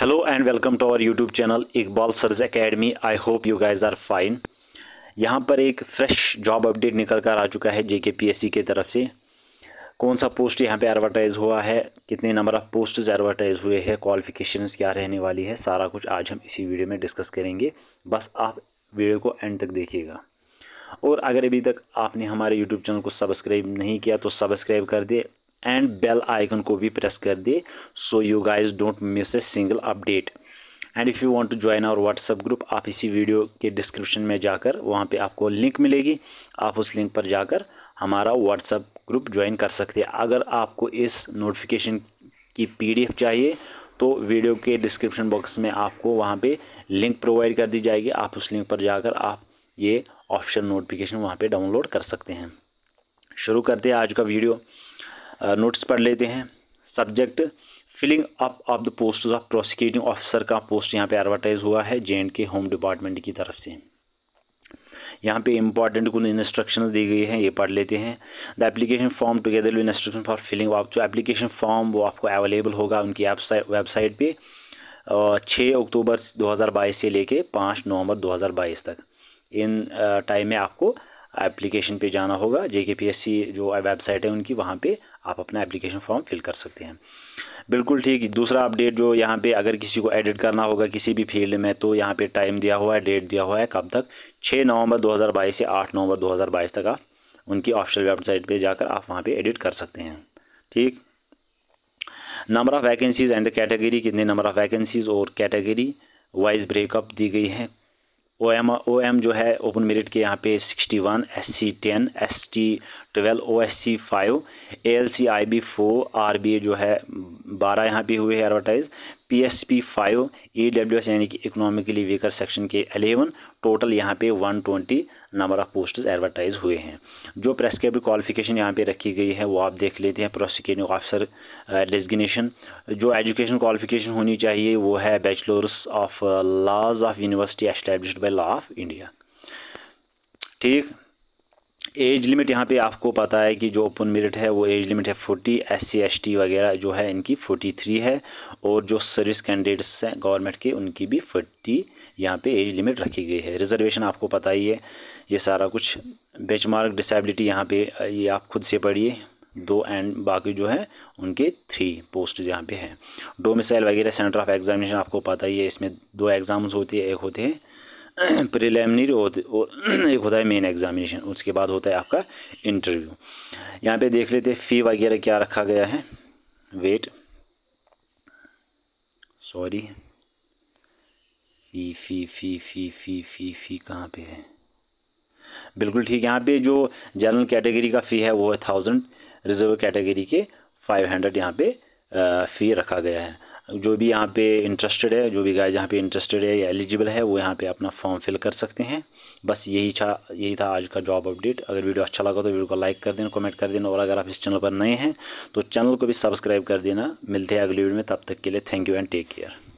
hello and welcome to our YouTube channel Iqbal sir's academy I hope you guys are fine यहाँ पर एक fresh job update निकल कर आ चुका है जेके पीएससी की तरफ से कौन सा पोस्ट यहाँ पे एडवर्टाइज़ हुआ है कितने नंबर ऑफ़ पोस्ट एडवर्टाइज़ हुए हैं क्वालिफिकेशंस क्या रहने वाली है सारा कुछ आज हम इसी वीडियो में डिस्कस करेंगे बस आप वीडियो को एंड तक देखिएगा और अगर अभी तक आपने हमारे यूट्यूब चैनल को सब्सक्राइब नहीं किया तो सब्सक्राइब कर दे एंड बेल आइकन को भी प्रेस कर दे so you guys don't miss a single update and if you want to join our WhatsApp group आप इसी वीडियो के डिस्क्रिप्शन में जाकर वहाँ पे आपको लिंक मिलेगी आप उस लिंक पर जाकर हमारा व्हाट्सअप ग्रुप ज्वाइन कर सकते हैं अगर आपको इस नोटिफिकेशन की एफ चाहिए तो वीडियो के डिस्क्रिप्शन बॉक्स में आपको वहाँ पर लिंक प्रोवाइड कर दी जाएगी आप उस लिंक पर जाकर आप ये ऑप्शन नोटिफिकेशन वहाँ पे डाउनलोड कर सकते हैं शुरू करते हैं आज का वीडियो नोट्स पढ़ लेते हैं subject filling up of the post of prosecuting officer का पोस्ट यहाँ पे एडवर्टाइज हुआ है जे के होम डिपार्टमेंट की तरफ से यहाँ पे इंपॉर्टेंट कुछ इंस्ट्रक्शन दी गई हैं ये पढ़ लेते हैं the application form together with instruction for filling आप जो एप्लीकेशन फॉर्म वो आपको अवेलेबल होगा उनकी वेबसाइट पे छः अक्टूबर 2022 से लेके पाँच नवंबर 2022 तक इन टाइम में आपको एप्लीकेशन पे जाना होगा जे के पी एस सी जो वेबसाइट है उनकी वहाँ पर आप अपना एप्लीकेशन फॉर्म फिल कर सकते हैं बिल्कुल ठीक दूसरा अपडेट जो यहाँ पे अगर किसी को एडिट करना होगा किसी भी फील्ड में तो यहाँ पे टाइम दिया हुआ है डेट दिया हुआ है कब तक 6 नवंबर 2022 से 8 नवंबर 2022 तक आप उनकी ऑफिशियल वेबसाइट पे जाकर आप वहाँ पे एडिट कर सकते हैं ठीक number of vacancies and the category कितने नंबर ऑफ़ वैकेंसीज़ और कैटेगरी वाइज ब्रेकअप दी गई है ओ एम ओ एम जो है ओपन मेरिट के यहाँ पे sixty one S C ten S T twelve O S C five A L C I B four R B A जो है बारह यहाँ पे हुए हैं advertise P S P five E W S यानी कि इकोनॉमिकली वीकर सेक्शन के अलेवन टोटल यहाँ पे 120 नंबर ऑफ़ पोस्ट एडवर्टाइज हुए हैं जो प्रेस्क्राइब क्वालिफिकेशन यहाँ पे रखी गई है वो आप देख लेते हैं प्रोसिक्यूटिंग ऑफिसर डिजग्नेशन जो एजुकेशन क्वालिफिकेशन होनी चाहिए वो है bachelors of laws of university established by law of India ठीक एज लिमिट यहाँ पे आपको पता है कि जो ओपन मेरिट है वो एज लिमिट है forty S C S T वगैरह जो है इनकी फोर्टी थ्री है और जो सर्विस कैंडिडेट्स हैं गवर्नमेंट के उनकी भी फोर्टी यहाँ पे एज लिमिट रखी गई है रिजर्वेशन आपको पता ही है ये सारा कुछ बेच मार्क डिसेबिलिटी यहाँ पे ये आप खुद से पढ़िए दो एंड बाकी जो है उनके थ्री पोस्ट यहाँ पर हैं डोमिसाइल वगैरह सेंटर ऑफ एग्जामिनेशन आपको पता ही है इसमें दो एग्ज़ाम्स होते हैं एक होते हैं प्रिलेमनरी और एक होता है मेन एग्ज़ामिनेशन उसके बाद होता है आपका इंटरव्यू यहाँ पे देख लेते हैं फ़ी वगैरह क्या रखा गया है वेट सॉरी फ़ी फ़ी फ़ी फ़ी फ़ी फ़ी फ़ी कहाँ पे है बिल्कुल ठीक यहाँ पे जो जनरल कैटेगरी का फ़ी है वो है थाउजेंड रिजर्व कैटेगरी के फाइव हंड्रेड यहाँ पे फ़ी रखा गया है जो भी यहाँ पे इंटरेस्टेड है जो भी गाय जहाँ पे इंटरेस्टेड है या एलिजिबल है वो यहाँ पे अपना फॉर्म फिल कर सकते हैं बस यही था यही था आज का जॉब अपडेट अगर वीडियो अच्छा लगा तो वीडियो को लाइक कर देना कमेंट कर देना और अगर आप इस चैनल पर नए हैं तो चैनल को भी सब्सक्राइब कर देना मिलते हैं अगली वीडियो में तब तक के लिए thank you and take care